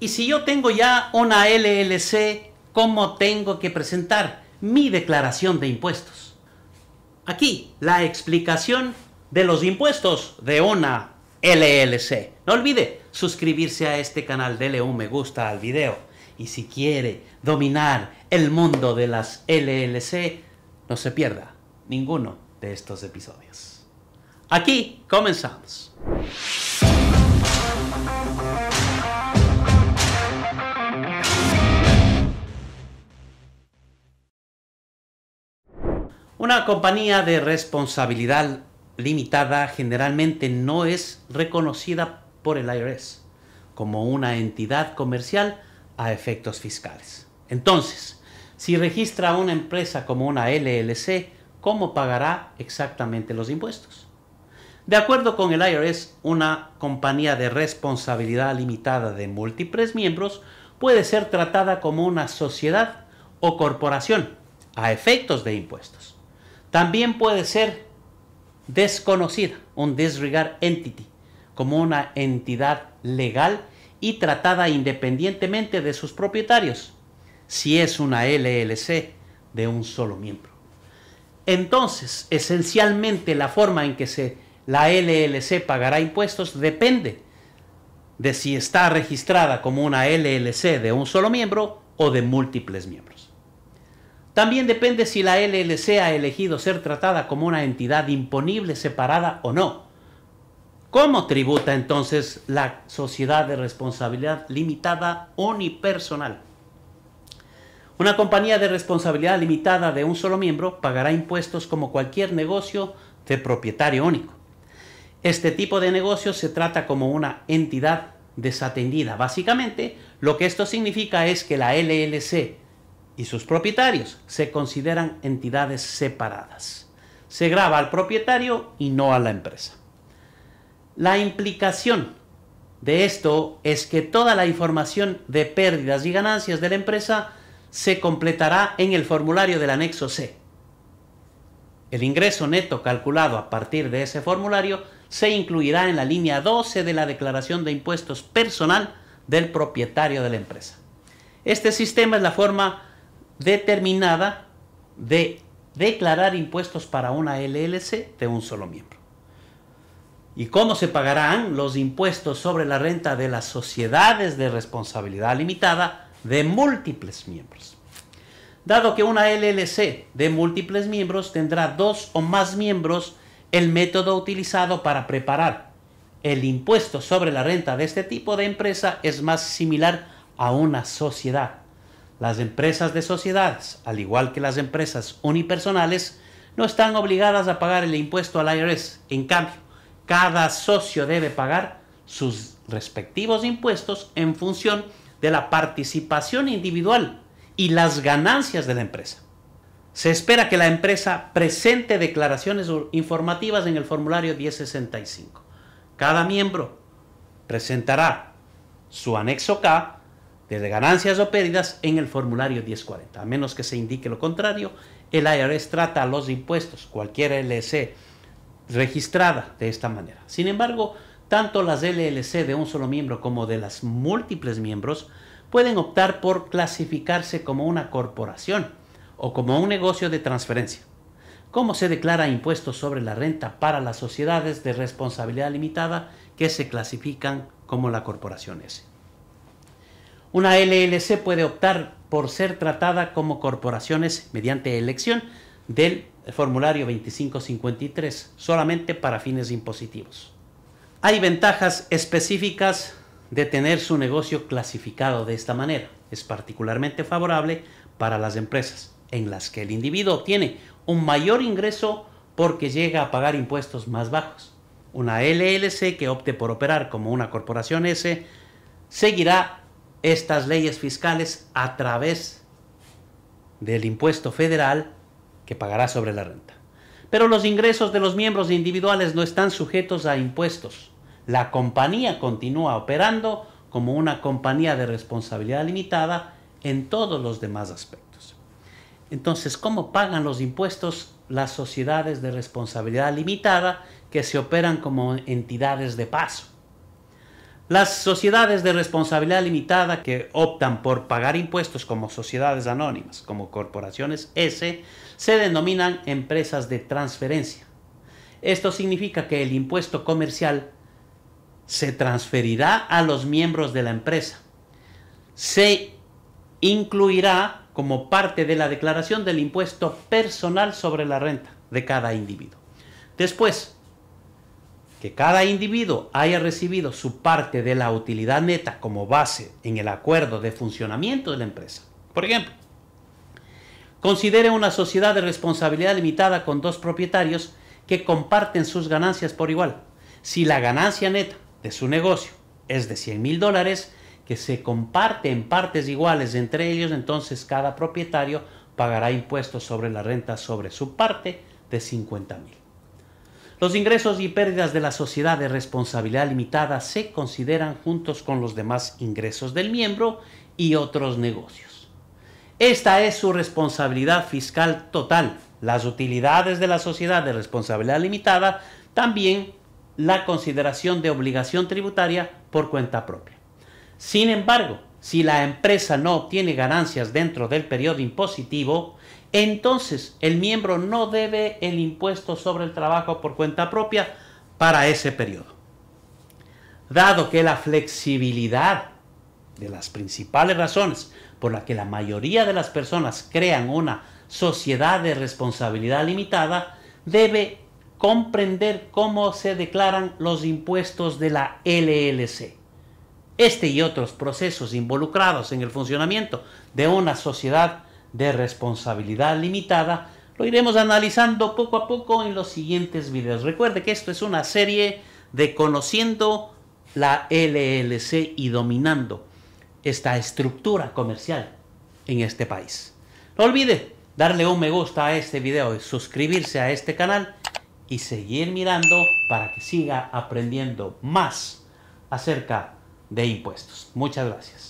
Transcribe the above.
Y si yo tengo ya una LLC, ¿cómo tengo que presentar mi declaración de impuestos? Aquí, la explicación de los impuestos de una LLC. No olvide suscribirse a este canal, de un me gusta al video. Y si quiere dominar el mundo de las LLC, no se pierda ninguno de estos episodios. Aquí comenzamos. Una compañía de responsabilidad limitada generalmente no es reconocida por el IRS como una entidad comercial a efectos fiscales. Entonces, si registra una empresa como una LLC, ¿cómo pagará exactamente los impuestos? De acuerdo con el IRS, una compañía de responsabilidad limitada de múltiples miembros puede ser tratada como una sociedad o corporación a efectos de impuestos. También puede ser desconocida, un disregard entity, como una entidad legal y tratada independientemente de sus propietarios, si es una LLC de un solo miembro. Entonces, esencialmente la forma en que se, la LLC pagará impuestos depende de si está registrada como una LLC de un solo miembro o de múltiples miembros. También depende si la LLC ha elegido ser tratada como una entidad imponible separada o no. ¿Cómo tributa entonces la sociedad de responsabilidad limitada unipersonal? Una compañía de responsabilidad limitada de un solo miembro pagará impuestos como cualquier negocio de propietario único. Este tipo de negocio se trata como una entidad desatendida. Básicamente, lo que esto significa es que la LLC y sus propietarios se consideran entidades separadas. Se graba al propietario y no a la empresa. La implicación de esto es que toda la información de pérdidas y ganancias de la empresa se completará en el formulario del anexo C. El ingreso neto calculado a partir de ese formulario se incluirá en la línea 12 de la declaración de impuestos personal del propietario de la empresa. Este sistema es la forma determinada de declarar impuestos para una LLC de un solo miembro. ¿Y cómo se pagarán los impuestos sobre la renta de las sociedades de responsabilidad limitada de múltiples miembros? Dado que una LLC de múltiples miembros tendrá dos o más miembros, el método utilizado para preparar el impuesto sobre la renta de este tipo de empresa es más similar a una sociedad las empresas de sociedades, al igual que las empresas unipersonales, no están obligadas a pagar el impuesto al IRS. En cambio, cada socio debe pagar sus respectivos impuestos en función de la participación individual y las ganancias de la empresa. Se espera que la empresa presente declaraciones informativas en el formulario 1065. Cada miembro presentará su anexo K desde ganancias o pérdidas en el formulario 1040. A menos que se indique lo contrario, el IRS trata los impuestos, cualquier LLC registrada de esta manera. Sin embargo, tanto las LLC de un solo miembro como de las múltiples miembros pueden optar por clasificarse como una corporación o como un negocio de transferencia. ¿Cómo se declara impuestos sobre la renta para las sociedades de responsabilidad limitada que se clasifican como la corporación S? Una LLC puede optar por ser tratada como corporaciones mediante elección del formulario 2553 solamente para fines impositivos. Hay ventajas específicas de tener su negocio clasificado de esta manera. Es particularmente favorable para las empresas en las que el individuo tiene un mayor ingreso porque llega a pagar impuestos más bajos. Una LLC que opte por operar como una corporación S seguirá estas leyes fiscales a través del impuesto federal que pagará sobre la renta. Pero los ingresos de los miembros individuales no están sujetos a impuestos. La compañía continúa operando como una compañía de responsabilidad limitada en todos los demás aspectos. Entonces, ¿cómo pagan los impuestos las sociedades de responsabilidad limitada que se operan como entidades de paso? Las sociedades de responsabilidad limitada que optan por pagar impuestos como sociedades anónimas, como corporaciones S, se denominan empresas de transferencia. Esto significa que el impuesto comercial se transferirá a los miembros de la empresa. Se incluirá como parte de la declaración del impuesto personal sobre la renta de cada individuo. Después, que cada individuo haya recibido su parte de la utilidad neta como base en el acuerdo de funcionamiento de la empresa. Por ejemplo, considere una sociedad de responsabilidad limitada con dos propietarios que comparten sus ganancias por igual. Si la ganancia neta de su negocio es de 100 mil dólares, que se comparte en partes iguales entre ellos, entonces cada propietario pagará impuestos sobre la renta sobre su parte de 50 mil. Los ingresos y pérdidas de la sociedad de responsabilidad limitada se consideran juntos con los demás ingresos del miembro y otros negocios. Esta es su responsabilidad fiscal total. Las utilidades de la sociedad de responsabilidad limitada también la consideración de obligación tributaria por cuenta propia. Sin embargo, si la empresa no obtiene ganancias dentro del periodo impositivo, entonces el miembro no debe el impuesto sobre el trabajo por cuenta propia para ese periodo. Dado que la flexibilidad de las principales razones por las que la mayoría de las personas crean una sociedad de responsabilidad limitada, debe comprender cómo se declaran los impuestos de la LLC este y otros procesos involucrados en el funcionamiento de una sociedad de responsabilidad limitada, lo iremos analizando poco a poco en los siguientes videos. Recuerde que esto es una serie de conociendo la LLC y dominando esta estructura comercial en este país. No olvide darle un me gusta a este video suscribirse a este canal y seguir mirando para que siga aprendiendo más acerca de impuestos. Muchas gracias.